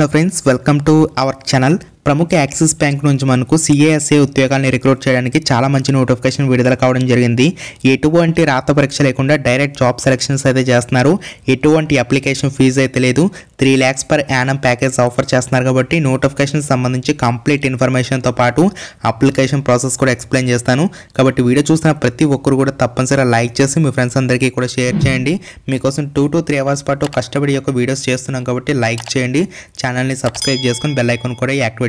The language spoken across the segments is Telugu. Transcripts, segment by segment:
hello friends welcome to our channel ప్రముఖ యాక్సిస్ బ్యాంక్ నుంచి మనకు సిఏఎస్ఏ ఉద్యోగాలను రిక్రూట్ చేయడానికి చాలా మంచి నోటిఫికేషన్ విడుదల కావడం జరిగింది ఎటువంటి రాత పరీక్ష లేకుండా డైరెక్ట్ జాబ్ సెలక్షన్స్ అయితే చేస్తున్నారు ఎటువంటి అప్లికేషన్ ఫీజు అయితే లేదు three lakhs per annum package offer చేస్తున్నారు కాబట్టి నోటిఫికేషన్ సంబంధించి కంప్లీట్ ఇన్ఫర్మేషన్తో పాటు అప్లికేషన్ ప్రాసెస్ కూడా ఎక్స్ప్లెయిన్ చేస్తాను కాబట్టి వీడియో చూసిన ప్రతి ఒక్కరు కూడా తప్పనిసరిగా లైక్ చేసి మీ ఫ్రెండ్స్ అందరికీ కూడా షేర్ చేయండి మీకోసం టూ టు త్రీ అవర్స్ పాటు కష్టపడి యొక్క వీడియోస్ చేస్తున్నాం కాబట్టి లైక్ చేయండి ఛానల్ని సబ్స్క్రైబ్ చేసుకొని బెల్ ఐకాన్ కూడా యాక్టివేట్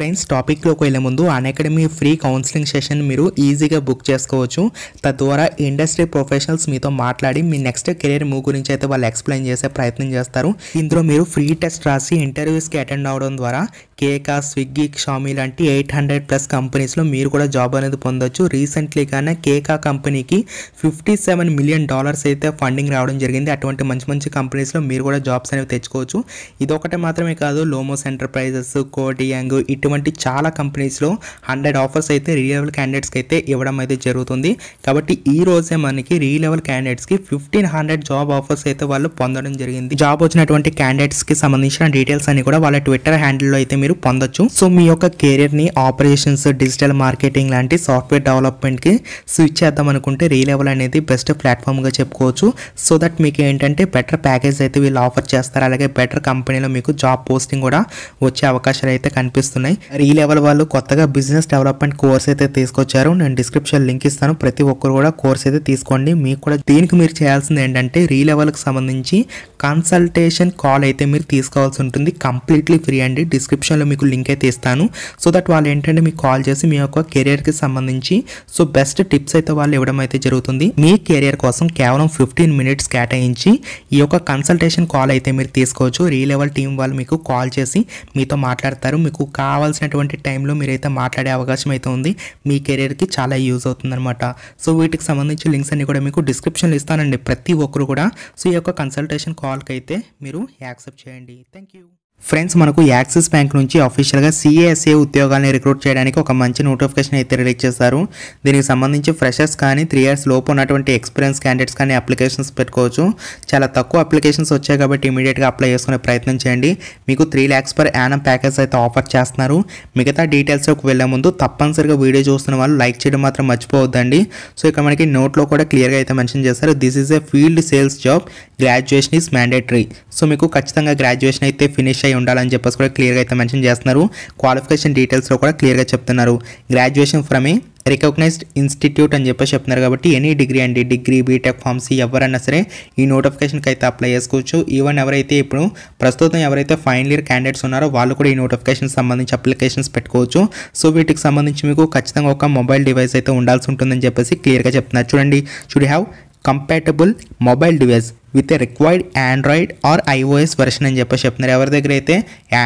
ఫ్రెండ్స్ టాపిక్లోకి వెళ్ళే ముందు అకాడమీ ఫ్రీ కౌన్సిలింగ్ సెషన్ మీరు ఈజీగా బుక్ చేసుకోవచ్చు తద్వారా ఇండస్ట్రీ ప్రొఫెషనల్స్ మీతో మాట్లాడి మీ నెక్స్ట్ కెరీర్ మూవ్ గురించి అయితే వాళ్ళు ఎక్స్ప్లెయిన్ చేసే ప్రయత్నం చేస్తారు ఇందులో మీరు ఫ్రీ టెస్ట్ రాసి ఇంటర్వ్యూస్కి అటెండ్ అవడం ద్వారా కేకా స్విగ్గీ షామీ లాంటి ఎయిట్ హండ్రెడ్ ప్లస్ కంపెనీస్లో మీరు కూడా జాబ్ అనేది పొందొచ్చు రీసెంట్లీగానే కేకా కంపెనీకి ఫిఫ్టీ సెవెన్ మిలియన్ డాలర్స్ అయితే ఫండింగ్ రావడం జరిగింది అటువంటి మంచి మంచి కంపెనీస్లో మీరు కూడా జాబ్స్ అనేవి తెచ్చుకోవచ్చు ఇదొకటే మాత్రమే కాదు లోమోస్ ఎంటర్ప్రైజెస్ కోటియాంగ్ ఇటు ఇటువంటి చాలా కంపెనీస్లో హండ్రెడ్ ఆఫర్స్ అయితే లెవెల్ క్యాండిడేట్స్కి అయితే ఇవ్వడం అయితే జరుగుతుంది కాబట్టి ఈ రోజే మనకి లెవెల్ క్యాండిడేట్స్కి ఫిఫ్టీన్ హండ్రెడ్ జాబ్ ఆఫర్స్ అయితే వాళ్ళు పొందడం జరిగింది జాబ్ వచ్చినటువంటి క్యాండిడేట్స్కి సంబంధించిన డీటెయిల్స్ అన్ని కూడా వాళ్ళ ట్విట్టర్ హ్యాండిల్లో అయితే మీరు పొందొచ్చు సో మీ యొక్క కెరీర్ని ఆపరేషన్స్ డిజిటల్ మార్కెటింగ్ లాంటి సాఫ్ట్వేర్ డెవలప్మెంట్కి స్విచ్ చేద్దాం అనుకుంటే రీలెవెల్ అనేది బెస్ట్ ప్లాట్ఫామ్గా చెప్పుకోవచ్చు సో దట్ మీకు ఏంటంటే బెటర్ ప్యాకేజ్ అయితే వీళ్ళు ఆఫర్ చేస్తారు అలాగే బెటర్ కంపెనీలో మీకు జాబ్ పోస్టింగ్ కూడా వచ్చే అవకాశాలు అయితే కనిపిస్తున్నాయి ఉన్నాయి ఈ లెవెల్ వాళ్ళు కొత్తగా బిజినెస్ డెవలప్మెంట్ కోర్స్ అయితే తీసుకొచ్చారు నేను డిస్క్రిప్షన్ లింక్ ఇస్తాను ప్రతి ఒక్కరు కూడా కోర్స్ అయితే తీసుకోండి మీకు కూడా దీనికి మీరు చేయాల్సింది ఏంటంటే రీ లెవెల్కి సంబంధించి కన్సల్టేషన్ కాల్ అయితే మీరు తీసుకోవాల్సి ఉంటుంది కంప్లీట్లీ ఫ్రీ అండి డిస్క్రిప్షన్లో మీకు లింక్ అయితే ఇస్తాను సో దట్ వాళ్ళు ఏంటంటే మీకు కాల్ చేసి మీ యొక్క కెరియర్కి సంబంధించి సో బెస్ట్ టిప్స్ అయితే వాళ్ళు ఇవ్వడం అయితే జరుగుతుంది మీ కెరియర్ కోసం కేవలం ఫిఫ్టీన్ మినిట్స్ కేటాయించి ఈ యొక్క కన్సల్టేషన్ కాల్ అయితే మీరు తీసుకోవచ్చు రీ లెవెల్ టీం వాళ్ళు మీకు కాల్ చేసి మీతో మాట్లాడతారు మీకు కావాలి కావాల్సినటువంటి టైంలో మీరైతే మాట్లాడే అవకాశం అయితే ఉంది మీ కెరీర్కి చాలా యూజ్ అవుతుందన్నమాట సో వీటికి సంబంధించి లింక్స్ అన్ని కూడా మీకు డిస్క్రిప్షన్లో ఇస్తానండి ప్రతి ఒక్కరు కూడా సో ఈ యొక్క కన్సల్టేషన్ కాల్కి అయితే మీరు యాక్సెప్ట్ చేయండి థ్యాంక్ యూ ఫ్రెండ్స్ మనకు యాక్సిస్ బ్యాంక్ నుంచి అఫీషియల్గా సిఏఎస్ఏ ఉద్యోగాన్ని రిక్రూట్ చేయడానికి ఒక మంచి నోటిఫికేషన్ అయితే రిలీజ్ చేశారు దీనికి సంబంధించి ఫ్రెషర్స్ కానీ త్రీ ఇయర్స్ లోపు ఉన్నటువంటి ఎక్స్పీరియన్స్ క్యాండిడేట్స్ కానీ అప్లికేషన్స్ పెట్టుకోవచ్చు చాలా తక్కువ అప్లికేషన్స్ వచ్చాయి కాబట్టి ఇమీడియట్గా అప్లై చేసుకునే ప్రయత్నం చేయండి మీకు three lakhs per annum package అయితే ఆఫర్ చేస్తున్నారు మిగతా డీటెయిల్స్లోకి వెళ్ళే ముందు తప్పనిసరిగా వీడియో చూస్తున్న వాళ్ళు లైక్ చేయడం మాత్రం మర్చిపోవద్దండి సో ఇక మనకి నోట్లో కూడా క్లియర్గా అయితే మెన్షన్ చేస్తారు this is a field sales job graduation is mandatory so మీకు ఖచ్చితంగా గ్రాడ్యుయేషన్ అయితే ఫినిష్ అయి ఉండాలని చెప్పేసి కూడా క్లియర్గా అయితే మెన్షన్ చేస్తున్నారు క్వాలిఫికేషన్ డీటెయిల్స్లో కూడా క్లియర్గా చెప్తున్నారు graduation from a recognized institute అని చెప్పేసి చెప్తున్నారు కాబట్టి ఎనీ డిగ్రీ అండి డిగ్రీ బీటెక్ ఫార్మసీ ఎవరన్నా సరే ఈ నోటిఫికేషన్కి అయితే అప్లై చేసుకోవచ్చు ఈవెన్ ఎవరైతే ఇప్పుడు ప్రస్తుతం ఎవరైతే ఫైనల్ ఇయర్ క్యాండిడేట్స్ ఉన్నారో వాళ్ళు కూడా ఈ నోటిఫికేషన్ సంబంధించి అప్లికేషన్స్ పెట్టుకోవచ్చు సో వీటికి సంబంధించి మీకు ఖచ్చితంగా ఒక మొబైల్ డివైస్ అయితే ఉండాల్సి ఉంటుందని చెప్పేసి క్లియర్గా చెప్తున్నారు చూడండి should have compatible mobile device with a required Android or iOS version అని చెప్పి చెప్తున్నారు ఎవరి దగ్గర అయితే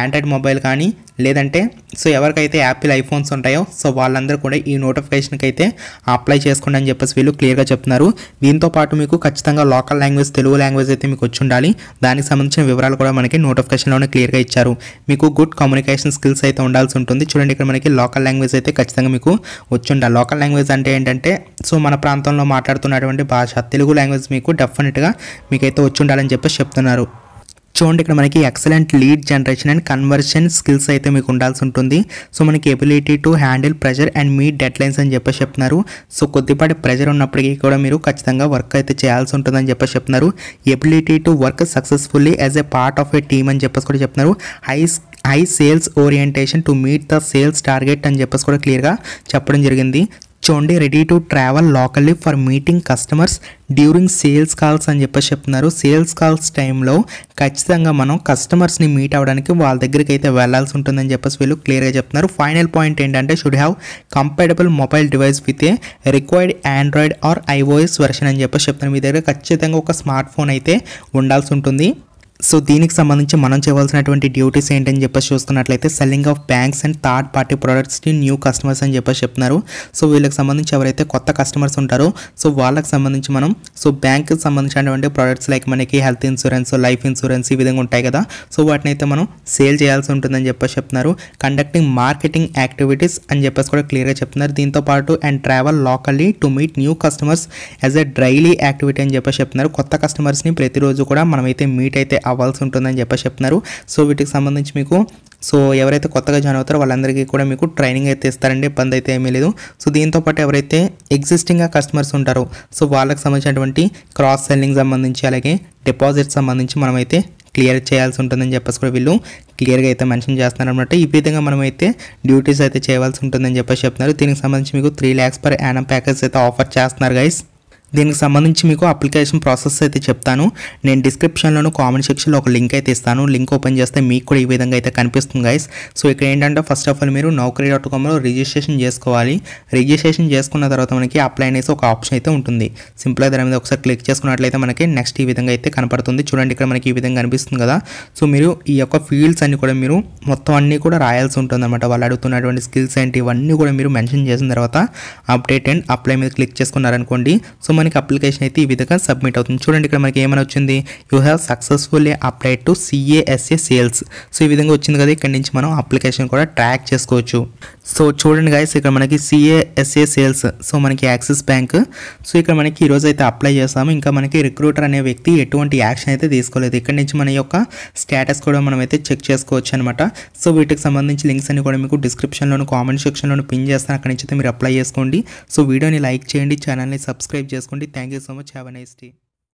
ఆండ్రాయిడ్ మొబైల్ కానీ లేదంటే సో ఎవరికైతే యాపిల్ ఐఫోన్స్ ఉంటాయో సో వాళ్ళందరూ కూడా ఈ నోటిఫికేషన్కి అయితే అప్లై చేసుకోండి అని చెప్పేసి వీళ్ళు క్లియర్గా చెప్తున్నారు దీంతో పాటు మీకు ఖచ్చితంగా లోకల్ లాంగ్వేజ్ తెలుగు లాంగ్వేజ్ అయితే మీకు వచ్చి ఉండాలి దానికి సంబంధించిన వివరాలు కూడా మనకి నోటిఫికేషన్లోనే క్లియర్గా ఇచ్చారు మీకు గుడ్ కమ్యూనికేషన్ స్కిల్స్ అయితే ఉండాల్సి ఉంటుంది చూడండి ఇక్కడ మనకి లోకల్ లాంగ్వేజ్ అయితే ఖచ్చితంగా మీకు వచ్చి ఉండాలి లోకల్ లాంగ్వేజ్ అంటే ఏంటంటే సో మన ప్రాంతంలో మాట్లాడుతున్నటువంటి భాష తెలుగు లాంగ్వేజ్ మీకు డెఫినెట్గా మీకైతే వచ్చి ఉండాలని చెప్పేసి చెప్తున్నారు చూడండి ఇక్కడ మనకి excellent lead generation and conversion skills అయితే మీకు ఉండాల్సి ఉంటుంది సో మనకి ability to handle pressure and meet deadlines అని చెప్పి చెప్తున్నారు సో కొద్దిపాటి ప్రెషర్ ఉన్నప్పటికీ కూడా మీరు ఖచ్చితంగా వర్క్ అయితే చేయాల్సి ఉంటుందని చెప్పేసి చెప్తున్నారు ability to work successfully as a part of a team అని చెప్పేసి కూడా చెప్తున్నారు high high sales orientation to meet the sales target అని చెప్పేసి కూడా క్లియర్గా చెప్పడం జరిగింది చూడండి ready to travel locally for meeting customers during sales calls అని చెప్పేసి చెప్తున్నారు సేల్స్ కాల్స్ టైంలో ఖచ్చితంగా మనం కస్టమర్స్ని మీట్ అవ్వడానికి వాళ్ళ దగ్గరికి అయితే వెళ్లాల్సి ఉంటుందని చెప్పేసి వీళ్ళు క్లియర్గా చెప్తున్నారు ఫైనల్ పాయింట్ ఏంటంటే should have compatible mobile device with a required Android or iOS version అని చెప్పేసి చెప్తున్నారు మీ దగ్గర ఖచ్చితంగా ఒక స్మార్ట్ ఫోన్ అయితే ఉండాల్సి ఉంటుంది సో దీనికి సంబంధించి మనం చేయవలసినటువంటి డ్యూటీస్ ఏంటని చెప్పేసి చూసుకున్నట్లయితే selling of banks and third party to new customers అని చెప్పేసి చెప్తున్నారు సో వీళ్ళకి సంబంధించి ఎవరైతే కొత్త కస్టమర్స్ ఉంటారో సో వాళ్ళకి సంబంధించి మనం సో బ్యాంక్కి సంబంధించినటువంటి ప్రొడక్ట్స్ లైక్ మనకి హెల్త్ ఇన్సూరెన్స్ లైఫ్ ఇన్సూరెన్స్ ఈ విధంగా ఉంటాయి కదా సో వాటిని అయితే మనం సేల్ చేయాల్సి ఉంటుందని చెప్పేసి చెప్తున్నారు కండక్టింగ్ మార్కెటింగ్ యాక్టివిటీస్ అని చెప్పేసి కూడా క్లియర్గా చెప్తున్నారు దీంతోపాటు and travel locally to meet new customers as a daily activity అని చెప్పేసి చెప్తున్నారు కొత్త కస్టమర్స్ని ప్రతిరోజు కూడా మనమైతే మీట్ అయితే అవ్వాల్సి ఉంటుందని చెప్పేసి చెప్తున్నారు సో వీటికి సంబంధించి మీకు సో ఎవరైతే కొత్తగా జాయిన్ అవుతారో వాళ్ళందరికీ కూడా మీకు ట్రైనింగ్ అయితే ఇస్తారండి ఇబ్బంది అయితే ఏమీ లేదు సో దీంతోపాటు ఎవరైతే ఎగ్జిస్టింగ్గా కస్టమర్స్ ఉంటారో సో వాళ్ళకి సంబంధించినటువంటి క్రాస్ సెల్లింగ్ సంబంధించి అలాగే డిపాజిట్ సంబంధించి మనమైతే క్లియర్ చేయాల్సి ఉంటుందని చెప్పేసి కూడా వీళ్ళు క్లియర్గా అయితే మెన్షన్ చేస్తున్నారు అనమాట ఈ విధంగా మనమైతే డ్యూటీస్ అయితే చేయవలసి ఉంటుందని చెప్పేసి చెప్తున్నారు దీనికి సంబంధించి మీకు three lakhs per annum package అయితే ఆఫర్ చేస్తున్నారు గైస్ దీనికి సంబంధించి మీకు అప్లికేషన్ ప్రాసెస్ అయితే చెప్తాను నేను డిస్క్రిప్షన్లోను కామెంట్ సెక్షన్లో ఒక లింక్ అయితే ఇస్తాను లింక్ ఓపెన్ చేస్తే మీకు కూడా ఈ విధంగా అయితే కనిపిస్తుంది గైస్ సో ఇక్కడ ఏంటంటే ఫస్ట్ ఆఫ్ ఆల్ మీరు నౌకరీ డాట్ కామ్లో రిజిస్ట్రేషన్ చేసుకోవాలి రిజిస్ట్రేషన్ చేసుకున్న తర్వాత మనకి అప్లై అనేసి ఒక ఆప్షన్ అయితే ఉంటుంది సింపుల్గా దాని మీద ఒకసారి క్లిక్ చేసుకున్నట్లయితే మనకి నెక్స్ట్ ఈ విధంగా అయితే కనపడుతుంది చూడండి ఇక్కడ మనకి ఈ విధంగా కనిపిస్తుంది కదా సో మీరు ఈ యొక్క ఫీల్డ్స్ అన్ని కూడా మీరు మొత్తం అన్నీ కూడా రాయాల్సి ఉంటుంది అనమాట వాళ్ళు అడుగుతున్నటువంటి స్కిల్స్ ఏంటి ఇవన్నీ కూడా మీరు మెన్షన్ చేసిన తర్వాత అప్డేట్ అండ్ అప్లై మీద క్లిక్ చేసుకున్నారనుకోండి సో మనకి అప్లికేషన్ అయితే ఈ విధంగా సబ్మిట్ అవుతుంది చూడండి ఇక్కడ మనకి ఏమైనా వచ్చింది you have successfully applied to CASA sales so ఈ విధంగా వచ్చింది కదా ఇక్కడ నుంచి మనం అప్లికేషన్ కూడా ట్రాక్ చేసుకోవచ్చు సో చూడండి గాయస్ ఇక్కడ మనకి సిఏఎస్ఏ సేల్స్ సో మనకి యాక్సిస్ బ్యాంక్ సో ఇక్కడ మనకి ఈరోజు అయితే అప్లై చేస్తాము ఇంకా మనకి రిక్రూటర్ అనే వ్యక్తి ఎటువంటి యాక్షన్ అయితే తీసుకోలేదు ఇక్కడ నుంచి మన యొక్క స్టేటస్ కూడా మనం అయితే చెక్ చేసుకోవచ్చు అనమాట సో వీటికి సంబంధించి లింక్స్ అన్ని కూడా మీకు డిస్క్రిప్షన్లోను కామెంట్ సెక్షన్లోను పిన్ చేస్తాను అక్కడ నుంచి అయితే మీరు అప్లై చేసుకోండి సో వీడియోని లైక్ చేయండి ఛానల్ని సబ్స్క్రైబ్ చేసుకోండి చేసుకోండి thank you so much have a nice day